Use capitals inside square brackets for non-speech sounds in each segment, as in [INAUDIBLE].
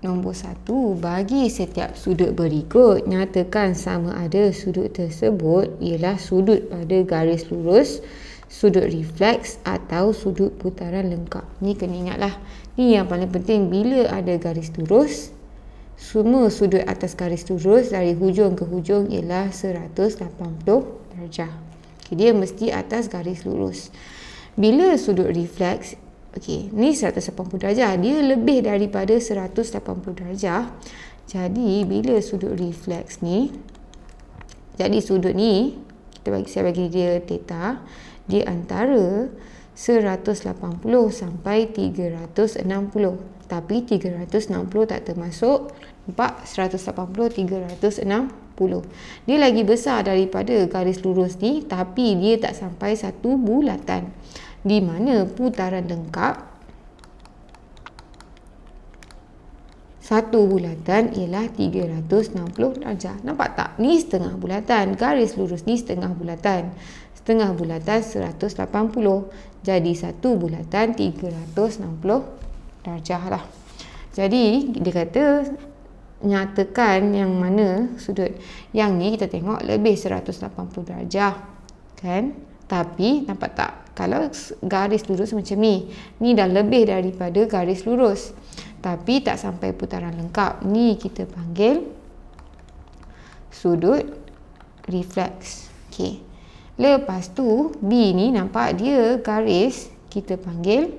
Nombor satu, bagi setiap sudut berikut, nyatakan sama ada sudut tersebut ialah sudut pada garis lurus, sudut refleks atau sudut putaran lengkap. Ni kena ingatlah. Ni yang paling penting bila ada garis lurus, semua sudut atas garis lurus dari hujung ke hujung ialah 180 darjah. Jadi dia mesti atas garis lurus. Bila sudut refleks Okey, ni 180 darjah. Dia lebih daripada 180 darjah. Jadi bila sudut refleks ni jadi sudut ni kita bagi saya bagi dia theta di antara 180 sampai 360. Tapi 360 tak termasuk nampak 180 360. Dia lagi besar daripada garis lurus ni tapi dia tak sampai satu bulatan di mana putaran lengkap satu bulatan ialah 360 darjah. Nampak tak? Ni setengah bulatan. Garis lurus ni setengah bulatan. Setengah bulatan 180. Jadi satu bulatan 360 darjah lah. Jadi dia kata nyatakan yang mana sudut. Yang ni kita tengok lebih 180 darjah. Kan? Tapi nampak tak? kalau garis lurus macam ni ni dah lebih daripada garis lurus tapi tak sampai putaran lengkap ni kita panggil sudut refleks Okay. lepas tu B ni nampak dia garis kita panggil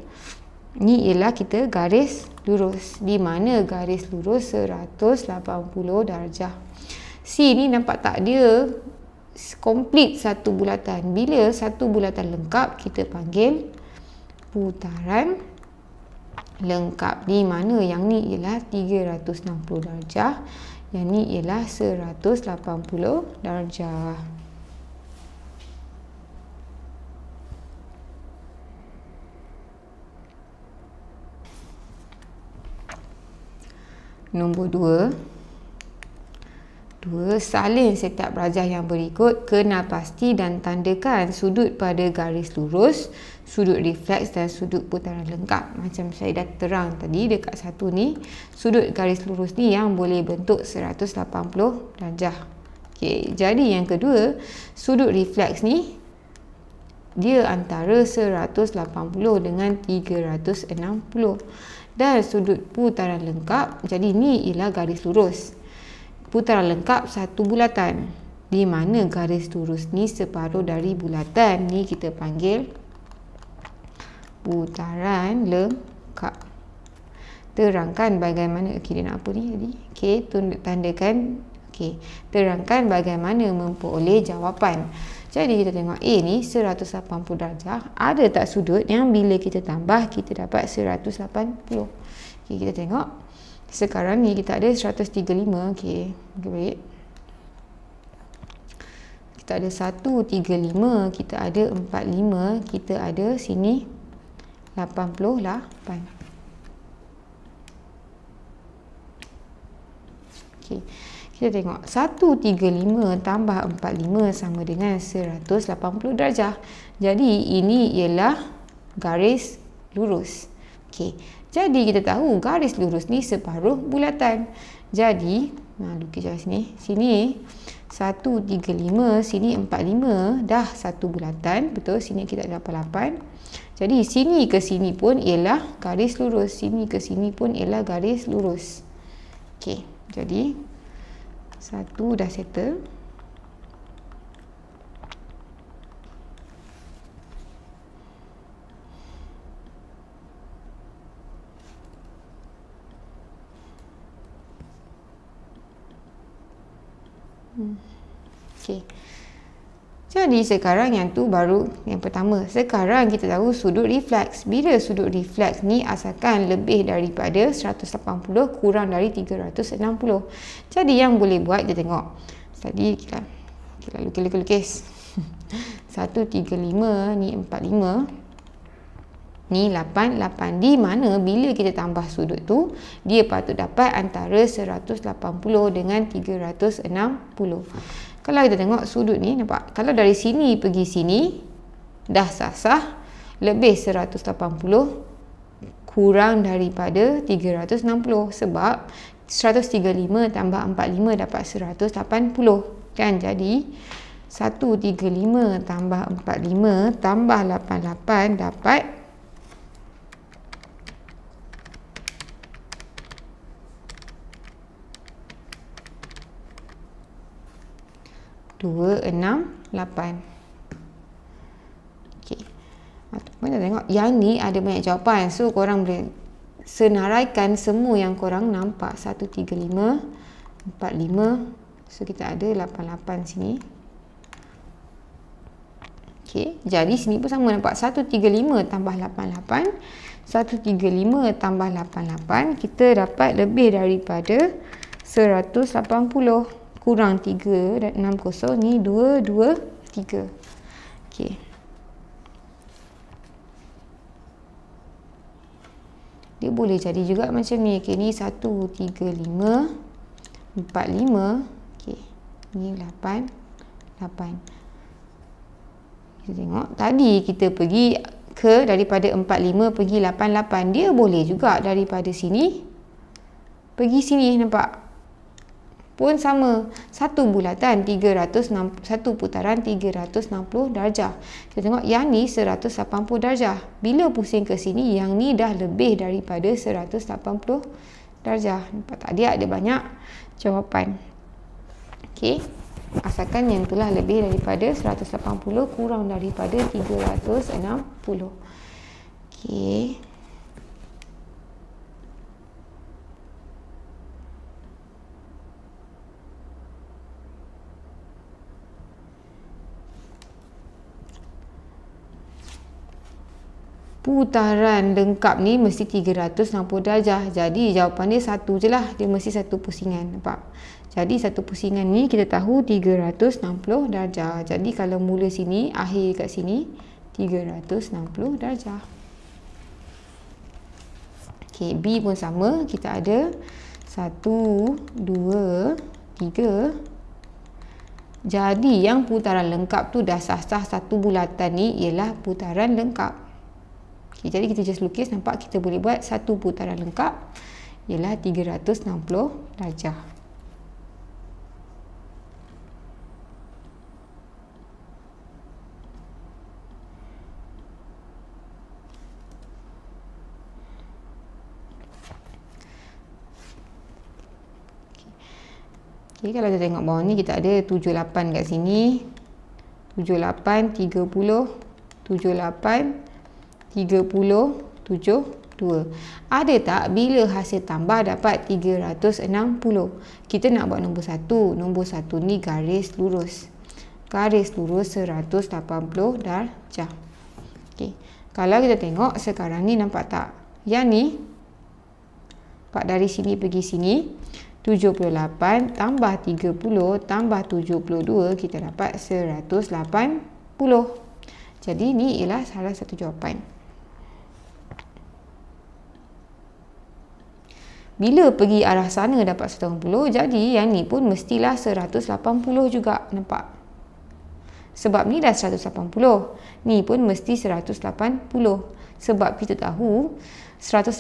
ni ialah kita garis lurus di mana garis lurus 180 darjah C ni nampak tak dia complete satu bulatan. Bila satu bulatan lengkap, kita panggil putaran lengkap. Di mana yang ni ialah 360 darjah, yang ni ialah 180 darjah. Nombor 2 kedua, salin setiap rajah yang berikut, kenal pasti dan tandakan sudut pada garis lurus, sudut refleks dan sudut putaran lengkap. Macam saya dah terang tadi dekat satu ni, sudut garis lurus ni yang boleh bentuk 180 darjah. Okay, jadi yang kedua, sudut refleks ni dia antara 180 dengan 360 dan sudut putaran lengkap jadi ni ialah garis lurus putaran lengkap satu bulatan di mana garis lurus ni separuh dari bulatan ni kita panggil putaran lengkap terangkan bagaimana okay, dia nak apa ni tadi okey tandakan okey terangkan bagaimana memperoleh jawapan jadi kita tengok A ni 180 darjah ada tak sudut yang bila kita tambah kita dapat 180 okey kita tengok sekarang ni kita ada 135 okay? great kita ada 135 kita ada 45 kita ada sini 80 lah pan okey kita tengok 135 tambah 45 sama dengan 180 darjah jadi ini ialah garis lurus Okey. Jadi kita tahu garis lurus ni separuh bulatan. Jadi, nah lukis macam sini. Sini 1 3 sini 4 5 dah satu bulatan, betul? Sini kita ada 8 Jadi sini ke sini pun ialah garis lurus. Sini ke sini pun ialah garis lurus. Okey. Jadi satu dah settle. Okey. Jadi sekarang yang tu baru yang pertama. Sekarang kita tahu sudut refleks. Bila sudut refleks ni asalkan lebih daripada 180 kurang dari 360. Jadi yang boleh buat kita tengok. Tadi kita, kita lukis-lukis. 135 [LAUGHS] ni 45 ni 88 di mana bila kita tambah sudut tu dia patut dapat antara 180 dengan 360. Kalau kita tengok sudut ni, nampak? Kalau dari sini pergi sini, dah sah-sah, lebih 180 kurang daripada 360 sebab 135 tambah 45 dapat 180 kan jadi 135 tambah 45 tambah 88 dapat 2, 6, 8 ok kita tengok yang ni ada banyak jawapan so korang boleh senaraikan semua yang korang nampak 1, 3, 5 4, 5 so kita ada 8, 8 sini Okay, jadi sini pun sama nampak 1, 3, 5 tambah 8, 8 1, 3, 5 tambah 8, 8 kita dapat lebih daripada 180 180 kurang 3 dan 6 kosong ni 2, 2, 3 ok dia boleh jadi juga macam ni ok ni 1, 3, 5 4, 5 ok ni 8 8 kita tengok tadi kita pergi ke daripada 4, 5 pergi 8, 8 dia boleh juga daripada sini pergi sini nampak pun sama. Satu bulatan 360, satu putaran 360 darjah. Kita tengok yang ni 180 darjah. Bila pusing ke sini, yang ni dah lebih daripada 180 darjah. Nampak tak dia ada banyak jawapan. Okay, Asalkan yang itulah lebih daripada 180 kurang daripada 360. Okay. putaran lengkap ni mesti 360 darjah jadi jawapan dia satu je lah dia mesti satu pusingan nampak jadi satu pusingan ni kita tahu 360 darjah jadi kalau mula sini akhir kat sini 360 darjah Okay, B pun sama kita ada 1 2 3 jadi yang putaran lengkap tu dah sah-sah satu bulatan ni ialah putaran lengkap Okay, jadi kita just lukis nampak kita boleh buat satu putaran lengkap ialah 360 darjah. Okay, kalau kita tengok bawah ni kita ada 78 kat sini 78 30 78 372. Ada tak bila hasil tambah dapat 360? Kita nak buat nombor 1. Nombor 1 ni garis lurus. Garis lurus 180 darjah. okay Kalau kita tengok sekarang ni nampak tak? Yang ni Pak dari sini pergi sini 78 tambah 30 tambah 72 kita dapat 180. Jadi ni ialah salah satu jawapan. Bila pergi arah sana dapat 180, jadi yang ni pun mestilah 180 juga, nampak? Sebab ni dah 180. Ni pun mesti 180. Sebab kita tahu 180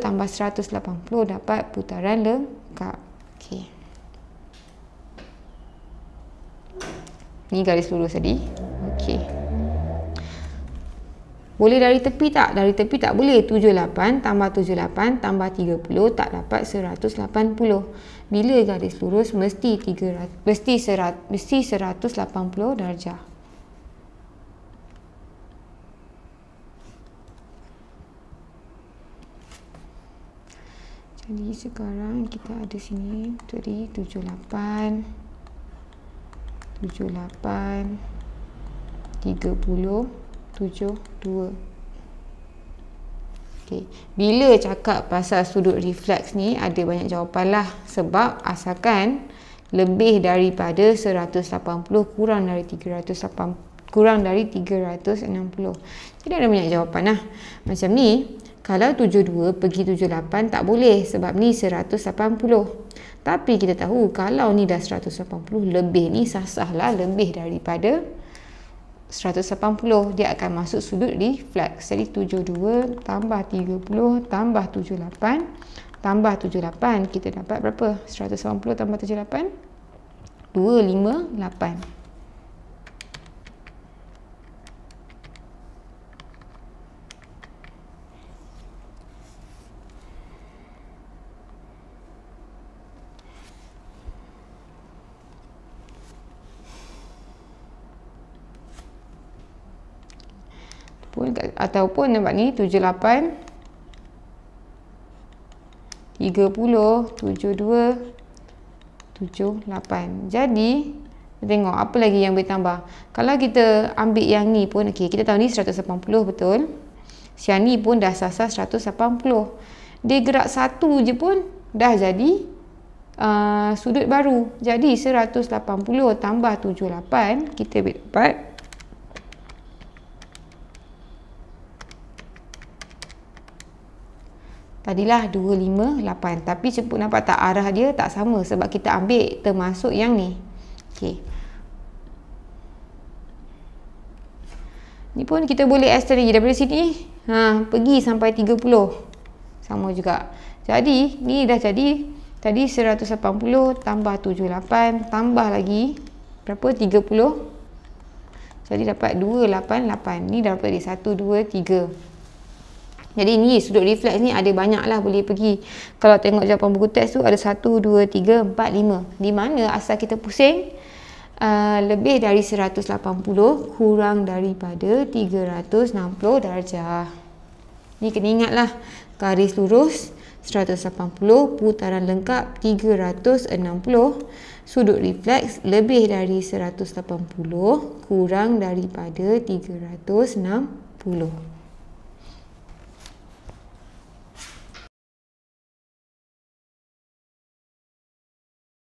tambah 180 dapat putaran lengkap. Okay, Ni garis lurus tadi. Okay. Boleh dari tepi tak? Dari tepi tak boleh. 78 tambah 78 tambah 30 tak dapat 180. Bila garis lurus mesti 300, mesti, serat, mesti 180 darjah. Jadi sekarang kita ada sini 78 78 30 tujuh dua Okay. Bila cakap pasal sudut refleks ni ada banyak jawapan lah sebab asalkan lebih daripada 180 kurang dari 380 kurang dari 360. Jadi ada banyak jawapan lah. Macam ni, kalau 72 pergi 78 tak boleh sebab ni 180. Tapi kita tahu kalau ni dah 180 lebih ni sasahlah lebih daripada 180 dia akan masuk sudut reflex jadi 72 tambah 30 tambah 78 tambah 78 kita dapat berapa 180 tambah 78 258 ataupun nampak ni 78 30 72 78 jadi kita tengok apa lagi yang boleh tambah kalau kita ambil yang ni pun okay, kita tahu ni 180 betul siang ni pun dah sasar 180 dia gerak satu je pun dah jadi uh, sudut baru jadi 180 tambah 78 kita dapat tadilah 258 tapi cepat nampak tak arah dia tak sama sebab kita ambil termasuk yang ni okey ni pun kita boleh extend lagi daripada sini ha pergi sampai 30 sama juga jadi ni dah jadi tadi 180 tambah 78 tambah lagi berapa 30 jadi dapat 288 ni dapat di 1 2 3 jadi ni sudut refleks ni ada banyak lah boleh pergi. Kalau tengok jawapan buku teks tu ada 1, 2, 3, 4, 5. Di mana asal kita pusing uh, lebih dari 180 kurang daripada 360 darjah. Ni kena ingat lah. Garis lurus 180, putaran lengkap 360, sudut refleks lebih dari 180 kurang daripada 360.